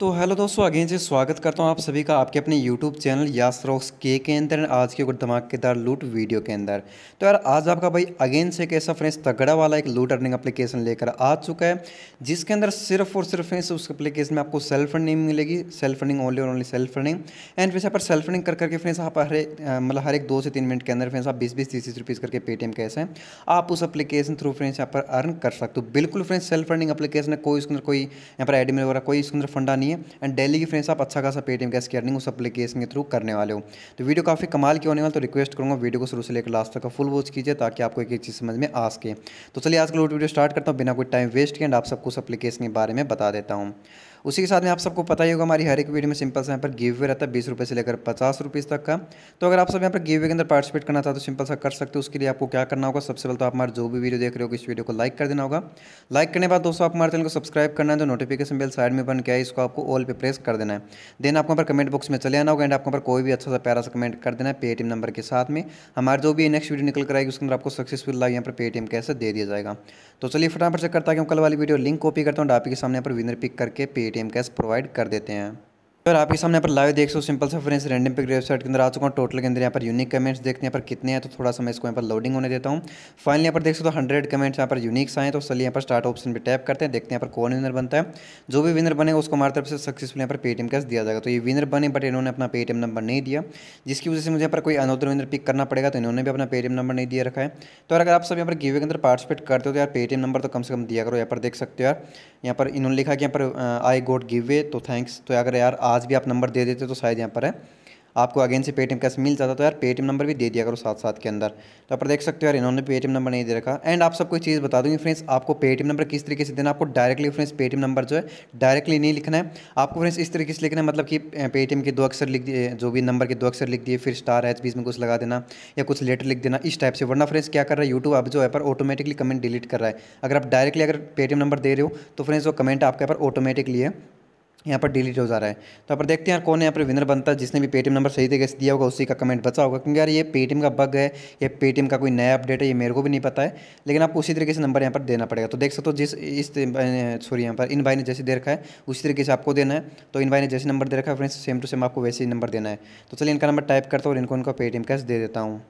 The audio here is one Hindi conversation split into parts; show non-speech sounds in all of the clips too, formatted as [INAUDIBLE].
तो हेलो दोस्तों अगेन से स्वागत करता हूं आप सभी का आपके अपने यूट्यूब चैनल यासरोक्स के के अंदर आज के कुछ धमाकेदार लूट वीडियो के अंदर तो यार आज आपका भाई अगेन से कैसा फ्रेंड्स तगड़ा वाला एक लूट अर्निंग एप्लीकेशन लेकर आ चुका है जिसके अंदर सिर्फ और सिर्फ फ्रेंड्स उस एप्लीकेशन में आपको सेल्फ फंडिंग मिलेगी सेल्फ अर्निंग ओनली और ओनली सेल्फ फंडिंग एंड फिर पर सेल्फ फंडिंग कर करके फ्रेंड्स आप हर मतलब हर एक दो से तीन मिनट के अंदर फ्रेंड्स आप बीस बीस तीस तीस रुपीज़ करके पेटीएम कैसे हैं आप उस एप्लीकेशन थ्रू फ्रेंड्स यहाँ पर अर्न कर सकते हो बिल्कुल फ्रेंड्स सेल्फ अर्निंग अपलीकेशन है कोई उसके अंदर कोई यहाँ पर एडमिट वगैरह कोई उसके अंदर फंडा नहीं करनी है एंड डेली की फ्रेंड्स आप अच्छा खासा पेटीएम कैश की अर्निंग उस अपलीकेशन के थ्रू करने वाले हो तो वीडियो काफ़ी कमाल की होने वाला तो रिक्वेस्ट करूँगा वीडियो को शुरू से लेकर लास्ट तक का फुल वॉच कीजिए ताकि आपको एक एक चीज़ समझ में आ सके तो चलिए आज का वीडियो स्टार्ट करता हूँ बिना कोई टाइम वेस्ट किए एंड आप सबको उस अपलीकेशन के बारे में बता देता हूँ उसी के साथ में आप सबको पता ही होगा हमारी हर एक वीडियो में सिंपल सा यहाँ पर गिव वे रहता है बीस रुपये से लेकर पचास रुपीज़ तक का तो अगर आप सब यहाँ पर गिव वे के अंदर पार्टिसिपेट करना चाहते हो सिंपल सा कर सकते हो उसके लिए आपको क्या करना होगा सबसे पहले तो आप हमारे जो भी वीडियो देख रहे हो इस वीडियो को लाइक कर देना होगा लाइक करने बाद दोस्तों आप हमारे चैनल को सब्सक्राइब करना है तो नोटिफिकेशन बिल साइड में बन गया है इसको आपको ऑल पे प्रेस कर देना है देन आपको पर कमेंट बॉक्स में चले आना होगा एंड आपको पर कोई भी अच्छा सा प्यारा सा कमेंट कर देना है पेटीएम नंबर के साथ में हमारे जो भी नेक्स्ट वीडियो निकल कर आएगी उसके अंदर आपको सक्सेसफुल लाइव यहाँ पर पेटीएम कैसे दे दिया जाएगा तो चलिए फटाफट से करता हूँ कल वाली वीडियो लिंक कॉपी करता हूँ डापी के सामने यहाँ पर विनर पिक करके पे पेटीएम कैश प्रोवाइड कर देते हैं पर आपके सामने यहाँ पर लाइव देख सो सिंपल सा फ्रेंड्स रैंडम पिक वेबसाइट के अंदर आ चुका हूँ टोटल के अंदर यहाँ पर यूनिक कमेंट्स देखते हैं यहाँ पर कितने हैं तो थोड़ा सा मैं इसको यहाँ पर लोडिंग होने देता हूँ फाइनली यहाँ पर देख सो तो हंड्रेड कमेंट्स यहाँ पर यूनिक्स आए तो चलिए यहाँ पर स्टार्ट ऑप्शन पर टैप करते हैं देखते हैं यहाँ पर कौन विनर बनता है जो भी विनर बने उसको हमारे तरफ से सक्सेसफुल यहाँ पर पेटीएम कैश दिया जाएगा तो ये विनर बने बट इन्होंने अपना पेटीएम नंबर नहीं दिया जिसकी वजह से मुझे यहाँ पर कोई अनोदर विनर पिक करना पड़ेगा तो इन्होंने भी अपना पेटीएम नंबर नहीं दिया रखा है तो अगर आप सब यहाँ पर गिवे के अंदर पार्टिसिपेट करते हो तो यार पेटीएम नंबर तो कम से कम दिया करो यहाँ पर देख सकते हो यार यहाँ पर इन्होंने लिखा कि यहाँ पर आई गोट गिवे तो थैंक्स तो अगर यार आ आज भी आप नंबर दे देते तो शायद यहाँ पर है आपको अगेन से पेटीएम कैसे मिल जाता तो यार पेटीएम नंबर भी दे दिया करो साथ साथ के अंदर तो आप देख सकते हो यार इन्होंने पेटीएम नंबर नहीं दे रखा एंड आप सबको चीज़ बता दूंगी फ्रेंड्स आपको पेटीएम नंबर किस तरीके से देना आपको डायरेक्टली फ्रेंड्स पेटीएम नंबर जो है डायरेक्टली नहीं लिखना है आपको फ्रेंड्स इस तरीके से लिखना है मतलब कि पेटीएम के दो अक्षर लिख दिए जो भी नंबर के दो अक्षर लिख दिए फिर स्टार एच बीच में कुछ लगा देना या कुछ लेटर लिख देना इस टाइप से वरना फ्रेंड्स क्या कर रहा है यूट्यूब आप जो है पर ऑटोमेटिकली कमेंट डिलीट कर रहा है अगर आप डायरेक्टली अगर पेटीएम नंबर दे रहे हो तो फ्रेंड्स वो कमेंट आपके यहाँ पर ऑटोमेटिकली है यहाँ पर डिलीट हो जा रहा है तो यहाँ पर देखते हैं यार कौन यहाँ पर विनर बनता है जिसने भी पेटीएम नंबर सही तरीके से दिया होगा उसी का कमेंट बचा होगा क्योंकि यार ये पेटीएम का बग है या पेटीएम का कोई नया अपडेट है ये मेरे को भी नहीं पता है लेकिन आपको उसी तरीके से नंबर यहाँ पर देना पड़ेगा तो देख सकते हो जिस इस सॉरी यहाँ पर इन भाई ने जैसे दे रखा है उसी तरीके से आपको देना है तो इन भाई ने जैसे नंबर दे रखा है फ्रेंड्स सेम टू सेम आपको वैसे ही नंबर देना है तो चलिए इनका नंबर टाइप करता हूँ और इनको उनका पेटीएम कैश दे देता हूँ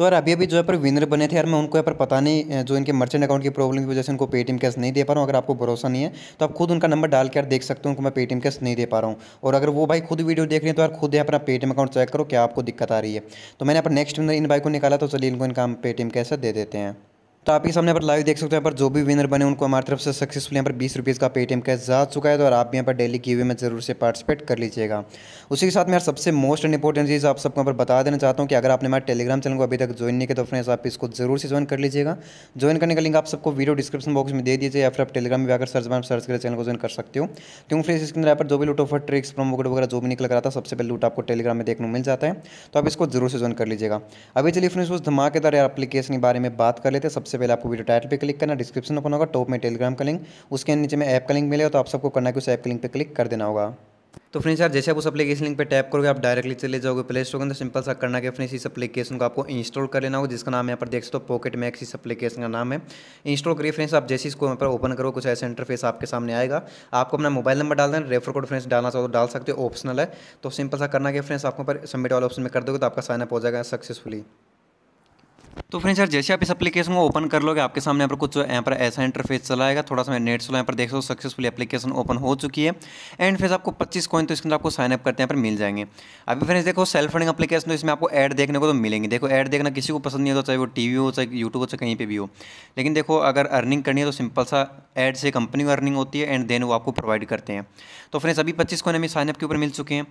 तो यार अभी अभी जो है पर विनर बने थे यार मैं उनको यहाँ पर पता नहीं जो इनके मर्चेंट अकाउंट की प्रॉब्लम की वजह से उनको पेटीएम कैश नहीं दे पा रहा हूँ अगर आपको भरोसा नहीं है तो आप खुद उनका नंबर डाल के यार देख सकते हो उनको मैं पेटीएम कैश नहीं दे पा रहा हूँ और अगर वो भाई खुद वीडियो देख रहे हैं तो यार खुद अपना पेटीएम अकाउंट चेक करो क्या आपको दिक्कत आ रही है तो मैंने अपना नेक्स्ट विनर इन भाई को निकाला तो चलिए इनको इनका हम पेटीएम कैसे दे देते हैं तो आपके सामने पर लाइव देख सकते हैं यहाँ पर जो भी विनर बने उनको हमारी तरफ से सक्सेसफुल यहाँ पर बीस रुपीज़ का पेटीएम कैश जा चुका है तो और आप भी यहाँ पर डेली की वे में जरूर से पार्टिसिपेट कर लीजिएगा उसी के साथ मैं सबसे मोस्ट एंड इंपॉर्टेंट चीज़ आप सबको यहाँ पर बता देना चाहता हूँ कि अगर आपने हमारे टेलीग्राम चैनल को अभी तक ज्वाइन नहीं किया तो फ्रेंड्स आप इसको जरूर से ज्वाइन कर लीजिएगा ज्वाइन करने का लिंक आप सबको वीडियो डिस्क्रिप्शन बॉक्स में दे दीजिए या फिर आप टेलीग्राम में आकर सर्च बार सर्च कर चैनल को ज्वाइन कर सकते हो क्योंकि फ्रेंड्स इसके अंदर यहाँ पर जो भी लूट ऑफर ट्रिक्स प्रोमो कोड वगैरह जो भी निकल रहा था सबसे पहले लूट आपको टेलीग्राम में देखने को मिल जाता है तो आप इसको जरूर से ज्वाइन कर लीजिएगा अभी चलिए फ्रेंड्स उस धमाकेदार एप्लीकेशन के बारे में बात कर लेते हैं सबसे पहले आपको वीडियो टाइटल पे क्लिक करना डिस्क्रिप्शन ओपन होगा टॉप में टेलीग्राम का लिंक उसके नीचे में ऐप का लिंक मिलेगा तो आप सबको करना है उस ऐप के लिंक पे क्लिक कर देना होगा तो फ्रेंड्स यार जैसे आप उस एप्लीकेशन लिंक पे टैप करोगे आप डायरेक्टली चले जाओगे प्ले स्टोर के अंदर सिंपल सा करना है फ्रेंड्स इस एप्लीकेशन को आपको इंस्टॉल कर लेना होगा जिसका नाम यहाँ पर देख सकते हो पॉकेट मैक्स इस एप्लीकेशन का नाम है इंस्टॉल करिए फ्रेंड्स आप जैसे इसको यहाँ पर ओपन करो कुछ ऐसे इंटरफेस आपके सामने आएगा आपको अपना मोबाइल नंबर डाल देना रेफर कोड फ्रेंड्स डालना चाहो तो डाल सकते हो ऑप्शनल है तो सिंपल सा करना है फ्रेंड्स आपको पर सबमिट वाले ऑप्शन में कर दोगे तो आपका साइनअप हो जाएगा सक्सेसफुली तो फ्रेंड्स यार जैसे आप इस एप्लीकेशन को ओपन कर लोगे आपके सामने यहाँ पर कुछ यहाँ पर ऐसा इंटरफेस चला आएगा थोड़ा सा मैं नेट चला यहाँ पर देख सो सक्सेसफुली एप्लीकेशन ओपन हो चुकी है एंड फिर आपको 25 कॉइन तो इसके अंदर आपको साइन अप करते हैं पर मिल जाएंगे अभी फ्रेंड्स देखो सेल्फ रनिंग एप्लीकेशन तो इसमें आपको एड देखने को तो मिलेंगे देखो एड देखना किसी को पसंद नहीं होता चाहे वो टी हो चाहे यूट्यूब हो चाहे कहीं पर भी हो लेकिन देखो अगर अर्निंग करनी है तो सिंपल सा एड से कंपनी को अर्निंग होती है एंड देन वो आपको प्रोवाइड करते हैं तो फ्रेंड्स अभी पच्चीस कॉइन हमें साइनअप के ऊपर मिल चुके हैं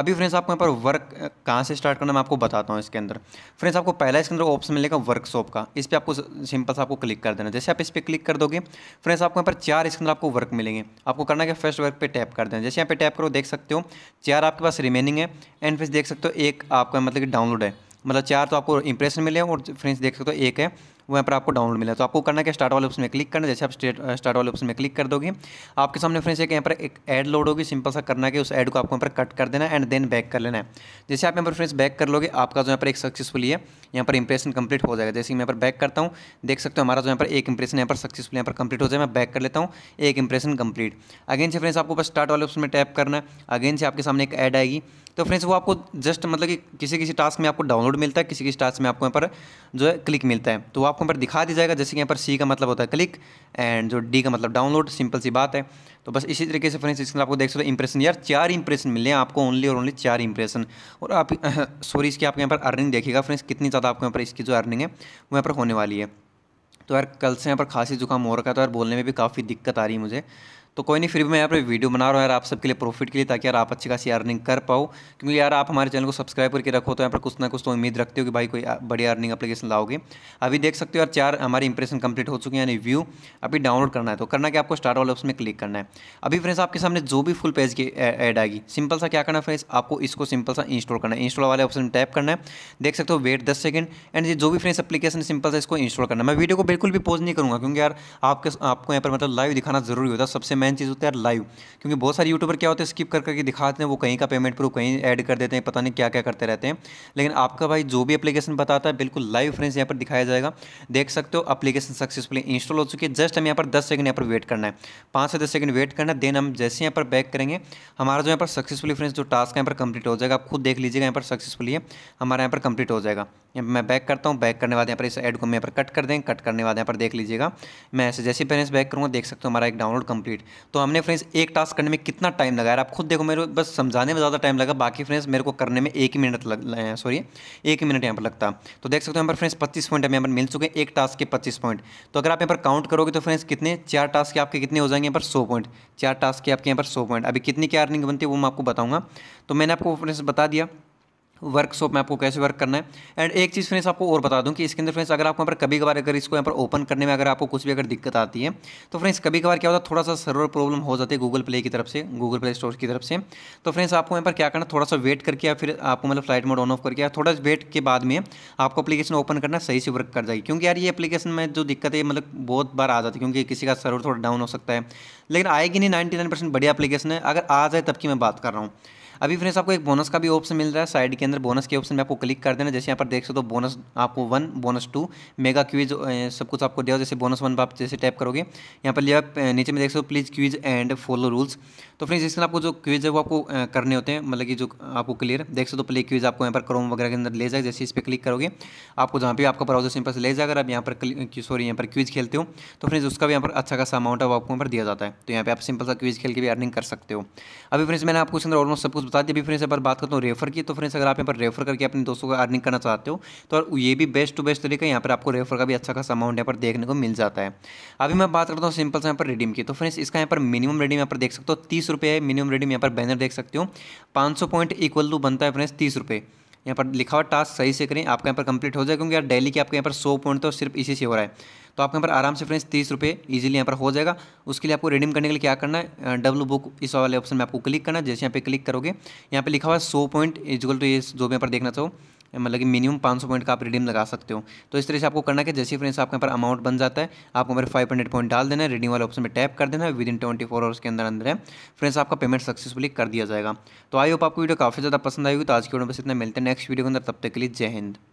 अभी फ्रेंड्स आपको यहाँ पर वर्क कहाँ से स्टार्ट करना मैं आपको बताता हूँ इसके अंदर फ्रेंड्स आपको पहला इसके अंदर ऑप्शन मिलेगा वर्कशॉप का इस पर आपको सिंपल सा आपको क्लिक कर देना जैसे आप इस पर क्लिक कर दोगे फ्रेंड्स आपको यहाँ पर चार इसके अंदर आपको वर्क मिलेंगे आपको करना है फर्स्ट वर्क पर टैप कर देना जैसे यहाँ पर टैप करो देख सकते हो चार आपके पास रिमेनिंग है एंड फ्रेंड्स देख सकते हो एक आपका मतलब कि डाउनलोड है मतलब चार तो आपको इंप्रेशन मिले और फ्रेंड्स देख सकते हो एक है वहाँ पर आपको डाउनलोड मिला तो आपको करना क्या स्टार्ट वाले ऑप्शन में क्लिक करना जैसे आप स्टार्ट वाले ऑप्शन में क्लिक कर दोगे आपके सामने फ्रेंड्स एक यहाँ पर एक ऐड लोड होगी सिंपल सा करना कि उस ऐड को आपको यहाँ पर कट कर देना एंड देन बैक कर लेना है जैसे आप यहाँ पर फ्रेंड्स बैक कर लोगे आपका जो यहाँ पर एक सक्सेसफुल है यहाँ पर इंप्रेशन कंप्लीट हो जाएगा जैसे मैं यहाँ पर बैक करता हूँ देख सकते हो हमारा जो यहाँ पर एक इंप्रेशन यहाँ पर सक्सेसफुल यहाँ पर कंप्लीट हो जाए मैं बैक कर लेता हूँ एक इंप्रेशन कंप्लीट अगेन से फ्रेंड्स आपको बस स्टार्ट वाले ऑप्शन में टैप करना है अगेन से आपके सामने एक ऐड आएगी तो फ्रेंड्स वो आपको जस्ट मतलब कि किसी किसी टास्क में आपको डाउनलोड मिलता है किसी किसी टास्क में आपको यहाँ पर जो है क्लिक मिलता है तो आपको आपको यहाँ पर दिखा दिया जाएगा जैसे कि यहाँ पर सी का मतलब होता है क्लिक एंड जो डी का मतलब डाउनलोड सिंपल सी बात है तो बस इसी तरीके से फ्रेंड्स इसके आपको देख सकते हो इंप्रेशन यार चार इंप्रेशन मिले हैं आपको ओनली और ओनली चार इंप्रेशन और आप सॉरी [LAUGHS] इसकी आपके यहाँ पर अर्निंग देखिएगा फ्रेंड्स कितनी ज़्यादा आपके यहाँ पर इसकी जो अर्निंग है वो यहाँ पर होने वाली है तो यार कल से यहाँ पर खांसी जुकाम हो रखा है तो यार बोलने में भी काफ़ी दिक्कत आ रही है मुझे तो कोई नहीं फिर भी मैं यहाँ पर वीडियो बना रहा हूँ यार आप सबके लिए प्रॉफिट के लिए ताकि यार आप अच्छी खासी अर्निंग कर पाओ क्योंकि यार आप हमारे चैनल को सब्सक्राइब करके रखो तो यहाँ पर कुछ ना कुछ तो उम्मीद रखते हो कि भाई कोई बड़ी अर्निंग अपलीकेशन लाओगे अभी देख सकते हो यार चार हमारी इंप्रेशन कंप्लीट हो चुकी है यानी व्यू अभी डाउनलोड करना है तो करना कि आपको स्टार्ट वाले ऑप्शन में क्लिक करना है अभी फ्रेंड्स आपके सामने जो भी फुल पेज की एड आएगी सिंपल सा क्या करना है फ्रेंड्स आपको इसको सिंपल सा इंस्टॉल करना है इंस्टॉल वाले ऑप्शन में टैप करना है देख सकते हो वेट दस सेकंड एंड जो भी फ्रेंड्स अपलीकेशन सिंपल सा इसको इंस्टॉल करना है मैं वीडियो को बिल्कुल भी पोज नहीं करूँगा क्योंकि यार आपके आपको यहाँ पर मतलब लाइव दिखाना जरूरी होता है सबसे मेन चीज़ होता है लाइव क्योंकि बहुत सारे यूट्यूबर क्या होते हैं स्किप कर करके दिखाते हैं वो कहीं का पेमेंट प्रूफ कहीं ऐड कर देते हैं पता नहीं क्या क्या करते रहते हैं लेकिन आपका भाई जो भी एप्लीकेशन बताता है बिल्कुल लाइव फ्रेंड्स यहाँ पर दिखाया जाएगा देख सकते हो अपलीकेशन सक्सेसफुली इंस्टॉल हो चुकी है जस्ट हम यहाँ पर दस सेकंड यहाँ पर वेट करना है पाँच से दस सेकंड वेट करना है देन हम जैसे यहाँ पर बैक करेंगे हमारा जो यहाँ पर सक्सेसफुली फ्रेंड्स जो टास्क यहाँ पर कंप्लीट हो जाएगा आप खुद देख लीजिएगा यहाँ पर सक्सेसफुली है हमारा यहाँ पर कंप्लीट हो जाएगा मैं बैक करता हूँ बैक करने बाद यहाँ पर इस एड को मैं यहाँ पर कट कर दें कट करने बाद यहाँ पर देख लीजिएगा मैं ऐसे जैसे पेरेंट्स बैक करूँगा देख सकते हो हमारा एक डाउनलोड कंप्लीट तो हमने फ्रेंड्स एक टास्क करने में कितना टाइम लगाया आप खुद देखो मेरे बस समझाने में ज़्यादा टाइम लगा बाकी फ्रेंड्स मेरे को करने में एक ही मिनट लग सॉरी एक मिनट यहाँ पर लगता तो देख सकते हो यहाँ पर फ्रेंड्स पच्चीस पॉइंट हमें यहाँ पर मिल चुके हैं एक टास्क के पच्चीस पॉइंट तो अगर आप यहाँ पर काउंट करोगे तो फ्रेंड्स कितने चार टास्क के आपके कितने हो जाएंगे यहाँ पर सौ पॉइंट चार टास्क के आपके यहाँ पर सौ पॉइंट अभी कितनी क्या अर्निंग बनती है वो मैं आपको बताऊँगा तो मैंने आपको फ्रेंड्स बता दिया वर्कशॉप में आपको कैसे वर्क करना है एंड एक चीज़ फ्रेंड्स आपको और बता दूं कि इसके अंदर फ्रेंड्स अगर आपको यहाँ पर कभी कभार अगर इसको यहाँ पर ओपन करने में अगर आपको कुछ भी अगर दिक्कत आती है तो फ्रेंड्स कभी कभार क्या होता है थोड़ा सा सर्वर प्रॉब्लम हो जाती है गूगल प्ले की तरफ से गूगल प्ले स्टोर की तरफ से तो फ्रेंड्स आपको यहाँ पर क्या करना थोड़ा सा वेट करके या फिर आपको मतलब फ्लाइट मोड ऑन ऑफ करके थोड़ा वेट के बाद में आपको अपलीकेशन ओपन करना सही से वर्क कर जाएगी क्योंकि यार ये अपलीकेशन में जो दिक्कत है मतलब बहुत बार आ जाती है क्योंकि किसी का सर्वर थोड़ा डाउन हो सकता है लेकिन आएगी नहीं नाइन्टी नाइन परसेंट बढ़िया अपलीकेशन है अगर आ जाए तब की मैं बात कर रहा हूँ अभी फ्रेंड्स आपको एक बोनस का भी ऑप्शन मिल रहा है साइड के अंदर बोनस के ऑप्शन में आपको क्लिक कर देना जैसे यहाँ पर देख सकते हो बोनस आपको one bonus two mega quiz सब कुछ आपको दिया जैसे बोनस वन पर आप जैसे टैप करोगे यहाँ पर लिया नीचे में देख सकते हो please quiz and follow rules तो फ्रेंड्स इसके आपको जो क्यूज़ है वो आपको करने होते हैं मतलब कि जो आपको क्लियर देख सकते हो प्ले क्यूज आपको यहाँ पर क्रोम वगैरह के अंदर ले जाएगा जैसे इस पर क्लिक करोगे आपको जहाँ पर आपका ब्राउजर सिंपल से ले जाएगा आप यहाँ पर सॉरी यहाँ पर क्यूज खेलते हो तो फ्रेंड्स उसका भी यहाँ पर अच्छा खासा अमाउंट है वो आपको यहाँ पर दिया जाता है तो यहाँ पर आप सिंपल सा क्यूज खेल के भी अर्निंग कर सकते हो अभी फ्रेंड्स मैंने आपको इसके अंदर ऑलमोस्ट सब कुछ बता दिया फ्रेंड्स अगर बात करता तो हूँ रेफर की तो फ्रेंड्स अगर आप यहाँ पर रेफर करके अपने दोस्तों को अर्निंग करना चाहते हो तो ये भी बेस्ट टू बेस्ट तरीका यहाँ पर आपको रेफर का भी अच्छा खासा अमाउंट यहाँ पर देखने को मिल जाता है अभी मैं बात करता हूँ सिंपल से यहाँ पर रिडीम की तो फ्रेंड्स इसका यहाँ पर मिनिमम रिडीम यहाँ पर देख सकते हो तीस रुपये मिनिमम रिडीम यहाँ पर बैनर देख सकते हो पाँच पॉइंट इक्वल टू बनता है फ्रेंड्स तीस रुपये यहाँ पर लिखा हुआ टास्क सही से करें आपका यहाँ पर कंप्लीट हो जाएगा क्योंकि यार डेली के आपके यहाँ पर सौ पॉइंट तो सिर्फ इसी से हो रहा है तो आपके यहाँ पर आराम से फ्रेंड्स तीस रुपये ईजिली यहाँ पर हो जाएगा उसके लिए आपको रिडीम करने के लिए क्या करना है डब्लू बुक इस वाले ऑप्शन में आपको क्लिक करना है जैसे यहाँ पे क्लिक करोगे यहाँ पे लिखा हुआ है सौ पॉइंट इजल टू ये जो भी यहाँ पर देखना चाहो मतलब कि मिनिमम पाँच पॉइंट का आप रिडीम लगा सकते हो तो इस तरह से आपको करना है जैसे फ्रेंड्स आपके यहाँ पर अमाउंट बन जाता है आपको मेरे फाइव हंड्रेड पॉइंट डाल देना है रिडीम वाले ऑप्शन में टैप कर देना है within twenty four hours के अंदर अंदर है फ्रेंड्स आपका पेमेंट सक्सेसफुली कर दिया जाएगा तो आई होप आपको वीडियो काफ़ी ज़्यादा पसंद आएगी तो आज की वीडियो बस इतना मिलते हैं नेक्स्ट वीडियो के अंदर तब तक के लिए जय हिंद